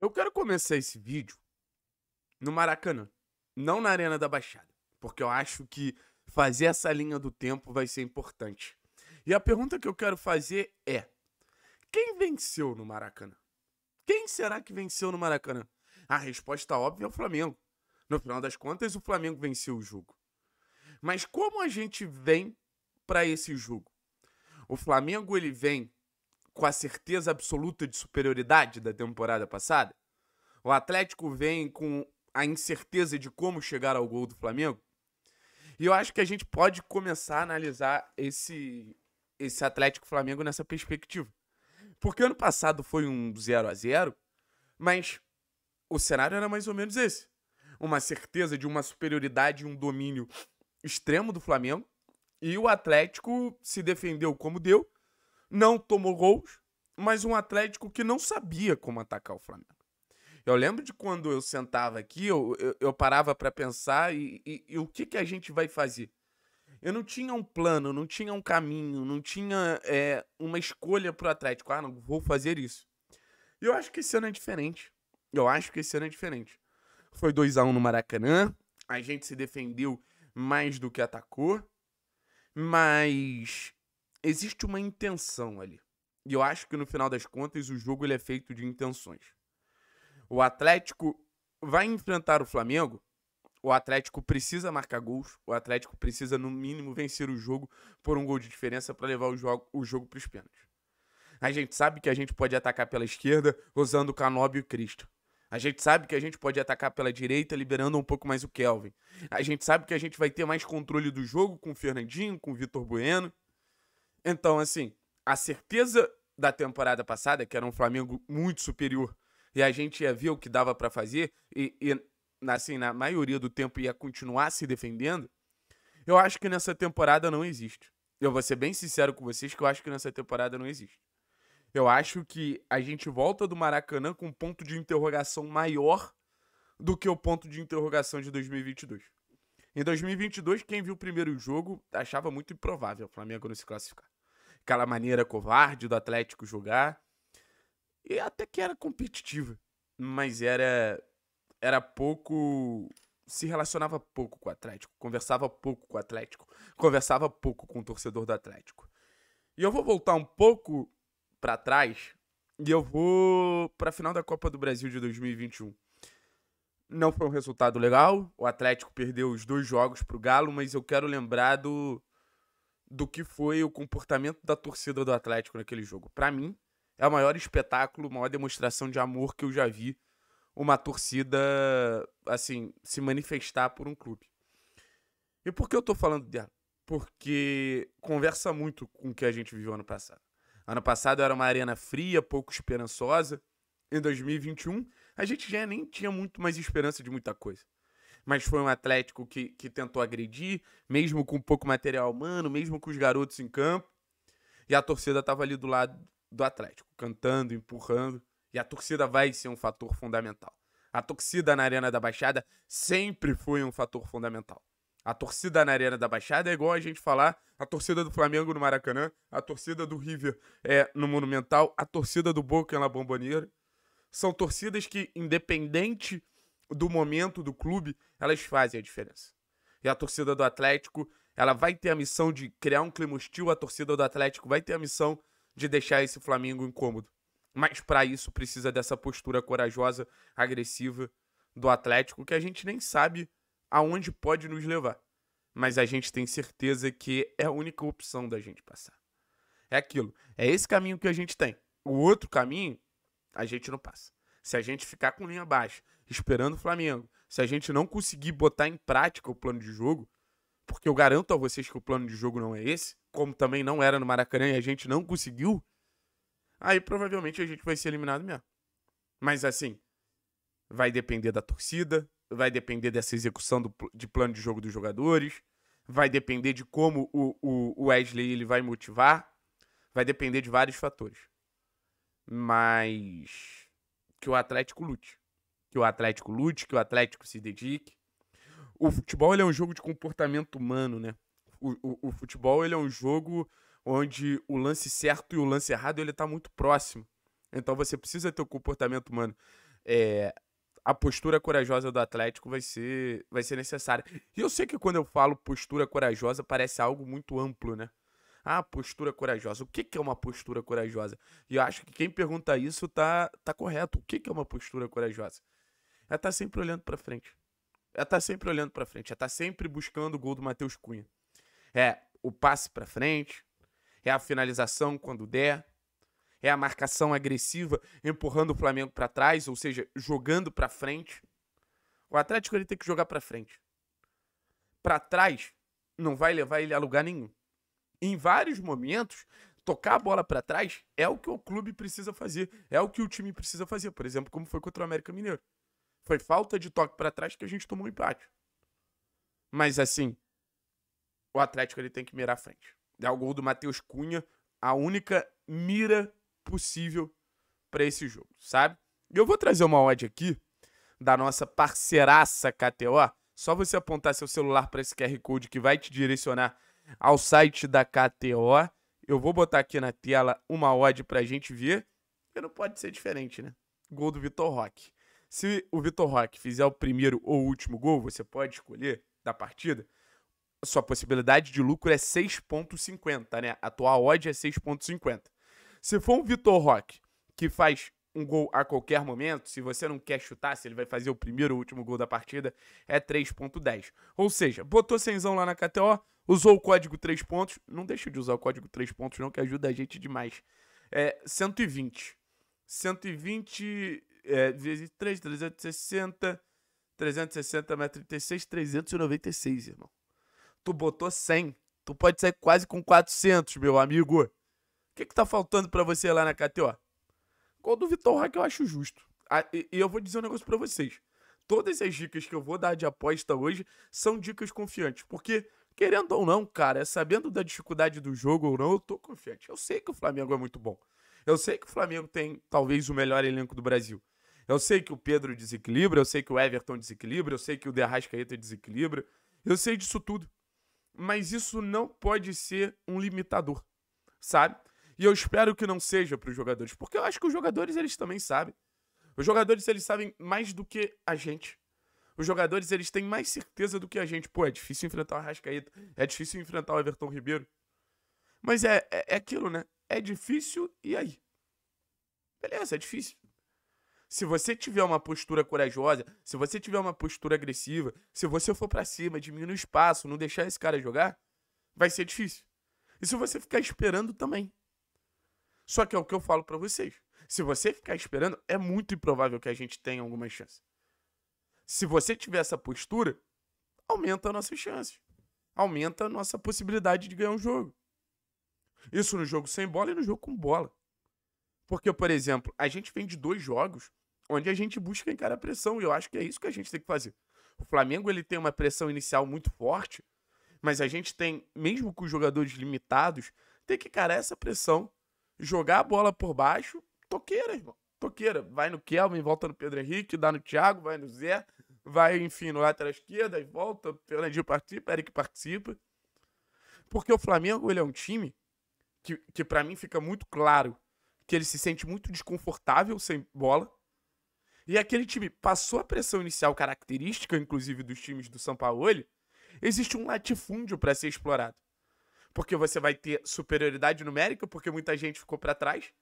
Eu quero começar esse vídeo no Maracanã, não na Arena da Baixada, porque eu acho que fazer essa linha do tempo vai ser importante. E a pergunta que eu quero fazer é: quem venceu no Maracanã? Quem será que venceu no Maracanã? A resposta óbvia é o Flamengo. No final das contas, o Flamengo venceu o jogo. Mas como a gente vem para esse jogo? O Flamengo ele vem com a certeza absoluta de superioridade da temporada passada? O Atlético vem com a incerteza de como chegar ao gol do Flamengo? E eu acho que a gente pode começar a analisar esse, esse Atlético Flamengo nessa perspectiva. Porque ano passado foi um 0 a 0 mas o cenário era mais ou menos esse. Uma certeza de uma superioridade e um domínio extremo do Flamengo. E o Atlético se defendeu como deu não tomou gols, mas um Atlético que não sabia como atacar o Flamengo. Eu lembro de quando eu sentava aqui, eu, eu, eu parava para pensar e, e, e, o que, que a gente vai fazer. Eu não tinha um plano, não tinha um caminho, não tinha é, uma escolha pro Atlético. Ah, não vou fazer isso. E eu acho que esse ano é diferente. Eu acho que esse ano é diferente. Foi 2 a 1 um no Maracanã, a gente se defendeu mais do que atacou, mas existe uma intenção ali. E eu acho que no final das contas o jogo ele é feito de intenções. O Atlético vai enfrentar o Flamengo. O Atlético precisa marcar gols. O Atlético precisa, no mínimo, vencer o jogo por um gol de diferença para levar o jogo, o jogo para os pênaltis. A gente sabe que a gente pode atacar pela esquerda usando o Canobi e o Cristo. A gente sabe que a gente pode atacar pela direita, liberando um pouco mais o Kelvin. A gente sabe que a gente vai ter mais controle do jogo com o Fernandinho, com o Vitor Bueno. Então, assim, a certeza da temporada passada, que era um Flamengo muito superior, e a gente ia ver o que dava para fazer, e, e assim, na maioria do tempo ia continuar se defendendo, eu acho que nessa temporada não existe. Eu vou ser bem sincero com vocês que eu acho que nessa temporada não existe. Eu acho que a gente volta do Maracanã com um ponto de interrogação maior do que o ponto de interrogação de 2022. Em 2022, quem viu o primeiro jogo achava muito improvável o Flamengo não se classificar. Aquela maneira covarde do Atlético jogar. E até que era competitiva, mas era era pouco se relacionava pouco com o Atlético, conversava pouco com o Atlético, conversava pouco com o torcedor do Atlético. E eu vou voltar um pouco para trás e eu vou para a final da Copa do Brasil de 2021. Não foi um resultado legal. O Atlético perdeu os dois jogos para o Galo, mas eu quero lembrar do, do que foi o comportamento da torcida do Atlético naquele jogo. Para mim, é o maior espetáculo, a maior demonstração de amor que eu já vi uma torcida assim se manifestar por um clube. E por que eu tô falando dela? Porque conversa muito com o que a gente viveu ano passado. Ano passado era uma arena fria, pouco esperançosa. Em 2021 a gente já nem tinha muito mais esperança de muita coisa. Mas foi um Atlético que, que tentou agredir, mesmo com pouco material humano, mesmo com os garotos em campo. E a torcida estava ali do lado do Atlético, cantando, empurrando. E a torcida vai ser um fator fundamental. A torcida na Arena da Baixada sempre foi um fator fundamental. A torcida na Arena da Baixada é igual a gente falar a torcida do Flamengo no Maracanã, a torcida do River é, no Monumental, a torcida do Boca na Bomboneira. São torcidas que, independente do momento do clube, elas fazem a diferença. E a torcida do Atlético, ela vai ter a missão de criar um clima hostil, a torcida do Atlético vai ter a missão de deixar esse Flamengo incômodo. Mas para isso precisa dessa postura corajosa, agressiva do Atlético, que a gente nem sabe aonde pode nos levar. Mas a gente tem certeza que é a única opção da gente passar. É aquilo. É esse caminho que a gente tem. O outro caminho a gente não passa. Se a gente ficar com linha baixa, esperando o Flamengo, se a gente não conseguir botar em prática o plano de jogo, porque eu garanto a vocês que o plano de jogo não é esse, como também não era no Maracanã e a gente não conseguiu, aí provavelmente a gente vai ser eliminado mesmo. Mas assim, vai depender da torcida, vai depender dessa execução do, de plano de jogo dos jogadores, vai depender de como o, o Wesley ele vai motivar, vai depender de vários fatores mas que o Atlético lute. Que o Atlético lute, que o Atlético se dedique. O futebol ele é um jogo de comportamento humano, né? O, o, o futebol ele é um jogo onde o lance certo e o lance errado ele tá muito próximo. Então você precisa ter o um comportamento humano. É, a postura corajosa do Atlético vai ser, vai ser necessária. E eu sei que quando eu falo postura corajosa parece algo muito amplo, né? Ah, postura corajosa. O que, que é uma postura corajosa? E eu acho que quem pergunta isso tá, tá correto. O que, que é uma postura corajosa? É estar tá sempre olhando para frente. É estar tá sempre olhando para frente. É estar tá sempre buscando o gol do Matheus Cunha. É o passe para frente. É a finalização quando der. É a marcação agressiva empurrando o Flamengo para trás, ou seja, jogando para frente. O Atlético ele tem que jogar para frente. Para trás não vai levar ele a lugar nenhum em vários momentos, tocar a bola para trás é o que o clube precisa fazer, é o que o time precisa fazer. Por exemplo, como foi contra o América Mineiro. Foi falta de toque para trás que a gente tomou um empate. Mas assim, o Atlético ele tem que mirar a frente. É o gol do Matheus Cunha, a única mira possível para esse jogo, sabe? E eu vou trazer uma odd aqui da nossa parceiraça KTO. Só você apontar seu celular para esse QR Code que vai te direcionar ao site da KTO. Eu vou botar aqui na tela uma odd pra gente ver, porque não pode ser diferente, né? Gol do Vitor Roque. Se o Vitor Roque fizer o primeiro ou último gol, você pode escolher da partida. sua possibilidade de lucro é 6.50, né? A tua odd é 6.50. Se for um Vitor Roque que faz um gol a qualquer momento, se você não quer chutar, se ele vai fazer o primeiro ou último gol da partida, é 3.10. Ou seja, botou senzão lá na KTO, Usou o código 3 pontos. Não deixa de usar o código 3 pontos, não, que ajuda a gente demais. É 120. 120 é, vezes 3, 360. 360 mais 36, 396, irmão. Tu botou 100. Tu pode sair quase com 400, meu amigo. O que que tá faltando para você lá na KTO? Qual do Vitor Hack eu acho justo. Ah, e, e eu vou dizer um negócio para vocês. Todas as dicas que eu vou dar de aposta hoje são dicas confiantes, porque Querendo ou não, cara, sabendo da dificuldade do jogo ou não, eu tô confiante. Eu sei que o Flamengo é muito bom. Eu sei que o Flamengo tem talvez o melhor elenco do Brasil. Eu sei que o Pedro desequilibra, eu sei que o Everton desequilibra, eu sei que o Derrascaeta desequilibra. Eu sei disso tudo. Mas isso não pode ser um limitador, sabe? E eu espero que não seja para os jogadores, porque eu acho que os jogadores eles também sabem. Os jogadores eles sabem mais do que a gente os jogadores eles têm mais certeza do que a gente. Pô, é difícil enfrentar o Arrascaeta, é difícil enfrentar o Everton Ribeiro. Mas é, é, é aquilo, né? É difícil e aí? Beleza, é difícil. Se você tiver uma postura corajosa, se você tiver uma postura agressiva, se você for para cima, diminuir o espaço, não deixar esse cara jogar, vai ser difícil. E se você ficar esperando também. Só que é o que eu falo para vocês. Se você ficar esperando, é muito improvável que a gente tenha alguma chance. Se você tiver essa postura, aumenta nossas chances. Aumenta a nossa possibilidade de ganhar um jogo. Isso no jogo sem bola e no jogo com bola. Porque, por exemplo, a gente vem de dois jogos onde a gente busca encarar a pressão. E eu acho que é isso que a gente tem que fazer. O Flamengo ele tem uma pressão inicial muito forte, mas a gente tem, mesmo com os jogadores limitados, tem que encarar essa pressão, jogar a bola por baixo, toqueira, irmão. Toqueira. Vai no Kelvin, volta no Pedro Henrique, dá no Thiago, vai no Zé, vai, enfim, no lateral esquerda e volta. Fernandinho participa, Eric participa. Porque o Flamengo, ele é um time que, que para mim fica muito claro que ele se sente muito desconfortável sem bola. E é aquele time passou a pressão inicial característica, inclusive, dos times do São Paulo. Existe um latifúndio para ser explorado. Porque você vai ter superioridade numérica, porque muita gente ficou para trás.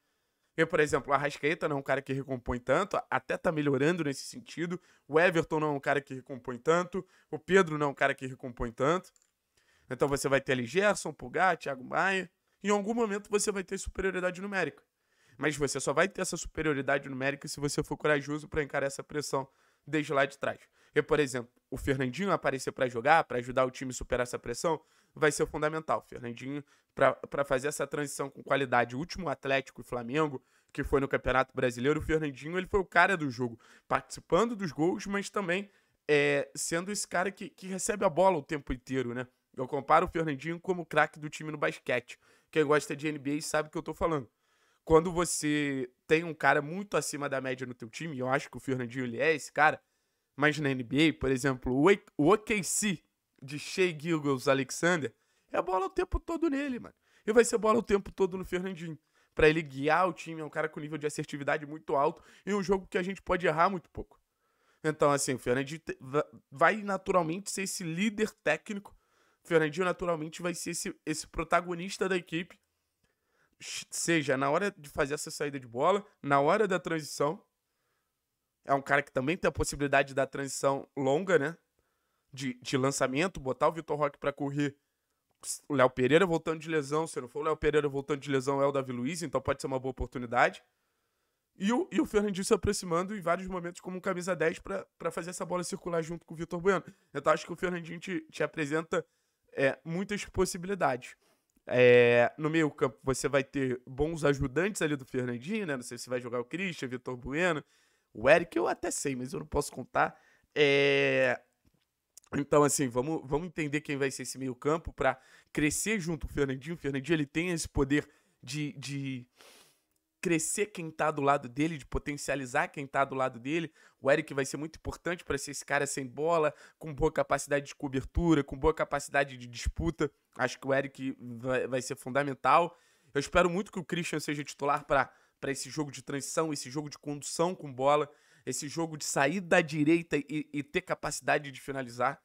Porque, por exemplo, o Arrascaeta não é um cara que recompõe tanto, até tá melhorando nesse sentido. O Everton não é um cara que recompõe tanto. O Pedro não é um cara que recompõe tanto. Então você vai ter ali Gerson, Pulgar, Thiago Maia. Em algum momento você vai ter superioridade numérica. Mas você só vai ter essa superioridade numérica se você for corajoso para encarar essa pressão desde lá de trás. E, por exemplo, o Fernandinho aparecer para jogar, para ajudar o time a superar essa pressão, vai ser fundamental. Fernandinho, para fazer essa transição com qualidade, o último Atlético e Flamengo, que foi no Campeonato Brasileiro, o Fernandinho ele foi o cara do jogo, participando dos gols, mas também é, sendo esse cara que, que recebe a bola o tempo inteiro, né? Eu comparo o Fernandinho como craque do time no basquete. Quem gosta de NBA sabe o que eu tô falando. Quando você tem um cara muito acima da média no teu time, eu acho que o Fernandinho ele é esse cara, mas na NBA, por exemplo, o OKC de Shea Gilgles Alexander é bola o tempo todo nele, mano. E vai ser bola o tempo todo no Fernandinho. Pra ele guiar o time, é um cara com nível de assertividade muito alto e um jogo que a gente pode errar muito pouco. Então, assim, o Fernandinho vai naturalmente ser esse líder técnico. O Fernandinho naturalmente vai ser esse, esse protagonista da equipe. Seja na hora de fazer essa saída de bola, na hora da transição. É um cara que também tem a possibilidade da transição longa, né? de, de lançamento, botar o Vitor Roque para correr. O Léo Pereira voltando de lesão. Se não for o Léo Pereira voltando de lesão, é o Davi Luiz, então pode ser uma boa oportunidade. E o, e o Fernandinho se aproximando em vários momentos como um camisa 10 para fazer essa bola circular junto com o Vitor Bueno. Então acho que o Fernandinho te, te apresenta é, muitas possibilidades. É, no meio campo você vai ter bons ajudantes ali do Fernandinho, né? Não sei se vai jogar o Christian, Vitor Bueno, o Eric, eu até sei, mas eu não posso contar. É, então, assim, vamos, vamos entender quem vai ser esse meio-campo para crescer junto com o Fernandinho. O Fernandinho ele tem esse poder de, de crescer quem está do lado dele, de potencializar quem está do lado dele. O Eric vai ser muito importante para ser esse cara sem bola, com boa capacidade de cobertura, com boa capacidade de disputa. Acho que o Eric vai, vai ser fundamental. Eu espero muito que o Christian seja titular para esse jogo de transição, esse jogo de condução com bola esse jogo de sair da direita e, e ter capacidade de finalizar.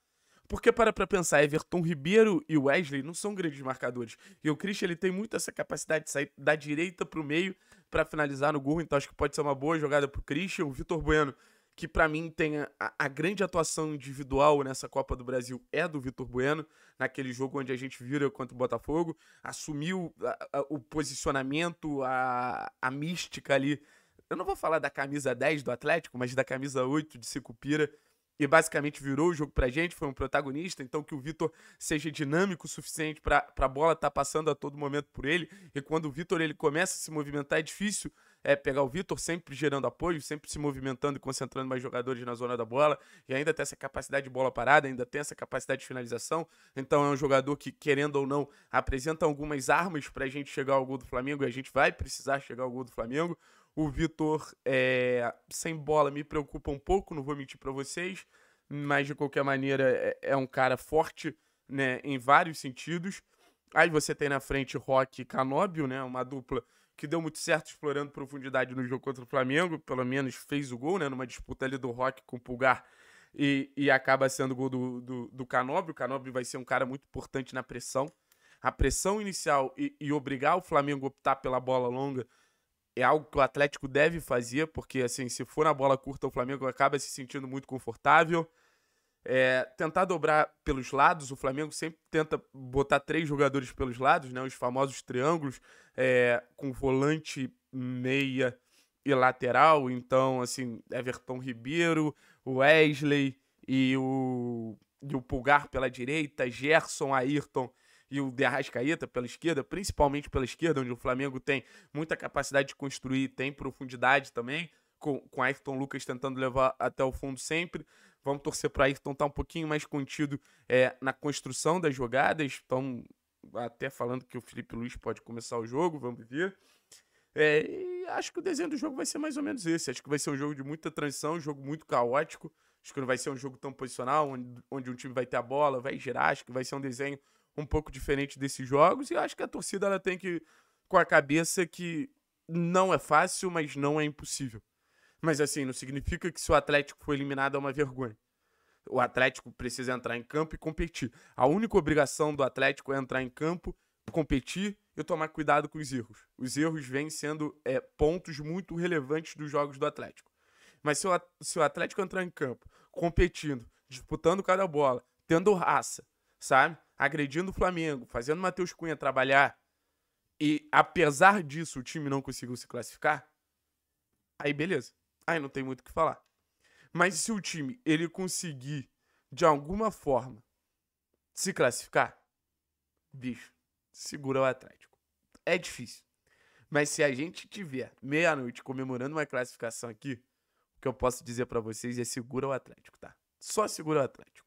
Porque para pra pensar, Everton Ribeiro e Wesley não são grandes marcadores. E o Christian ele tem muito essa capacidade de sair da direita pro meio para finalizar no gol, então acho que pode ser uma boa jogada pro Christian. O Vitor Bueno, que para mim tem a, a, grande atuação individual nessa Copa do Brasil é do Vitor Bueno, naquele jogo onde a gente vira contra o Botafogo, assumiu a, a, o posicionamento, a, a mística ali eu não vou falar da camisa 10 do Atlético, mas da camisa 8 de Sicupira, e basicamente virou o jogo pra gente, foi um protagonista, então que o Vitor seja dinâmico o suficiente para a bola estar tá passando a todo momento por ele, e quando o Vitor ele começa a se movimentar é difícil é, pegar o Vitor sempre gerando apoio, sempre se movimentando e concentrando mais jogadores na zona da bola, e ainda tem essa capacidade de bola parada, ainda tem essa capacidade de finalização, então é um jogador que, querendo ou não, apresenta algumas armas para a gente chegar ao gol do Flamengo, e a gente vai precisar chegar ao gol do Flamengo, o Vitor é, sem bola me preocupa um pouco, não vou mentir para vocês, mas de qualquer maneira é, é um cara forte né, em vários sentidos. Aí você tem na frente Rock e Canóbio, né, uma dupla que deu muito certo explorando profundidade no jogo contra o Flamengo, pelo menos fez o gol, né, numa disputa ali do Rock com o Pulgar e, e acaba sendo o gol do, do, do Canóbio. O Canóbio vai ser um cara muito importante na pressão. A pressão inicial e, e obrigar o Flamengo a optar pela bola longa é algo que o Atlético deve fazer, porque assim, se for na bola curta, o Flamengo acaba se sentindo muito confortável. É, tentar dobrar pelos lados, o Flamengo sempre tenta botar três jogadores pelos lados, né? Os famosos triângulos, é, com volante, meia e lateral. Então, assim, Everton Ribeiro, Wesley e o, e o Pulgar pela direita, Gerson, Ayrton e o de Arrascaeta pela esquerda, principalmente pela esquerda, onde o Flamengo tem muita capacidade de construir, tem profundidade também, com, com Ayrton Lucas tentando levar até o fundo sempre. Vamos torcer para Ayrton estar tá um pouquinho mais contido é, na construção das jogadas. Estão até falando que o Felipe Luiz pode começar o jogo, vamos ver. É, e acho que o desenho do jogo vai ser mais ou menos esse. Acho que vai ser um jogo de muita transição, um jogo muito caótico. Acho que não vai ser um jogo tão posicional, onde, onde um time vai ter a bola, vai girar. Acho que vai ser um desenho um pouco diferente desses jogos. E acho que a torcida ela tem que com a cabeça que não é fácil, mas não é impossível. Mas assim, não significa que se o Atlético for eliminado é uma vergonha. O Atlético precisa entrar em campo e competir. A única obrigação do Atlético é entrar em campo, competir e tomar cuidado com os erros. Os erros vêm sendo é, pontos muito relevantes dos jogos do Atlético. Mas se o, se o Atlético entrar em campo, competindo, disputando cada bola, tendo raça, sabe? agredindo o Flamengo, fazendo o Matheus Cunha trabalhar, e apesar disso o time não conseguiu se classificar, aí beleza. Aí não tem muito o que falar. Mas se o time ele conseguir de alguma forma se classificar, bicho, segura o Atlético. É difícil. Mas se a gente tiver meia-noite comemorando uma classificação aqui, o que eu posso dizer para vocês é segura o Atlético, tá? Só segura o Atlético.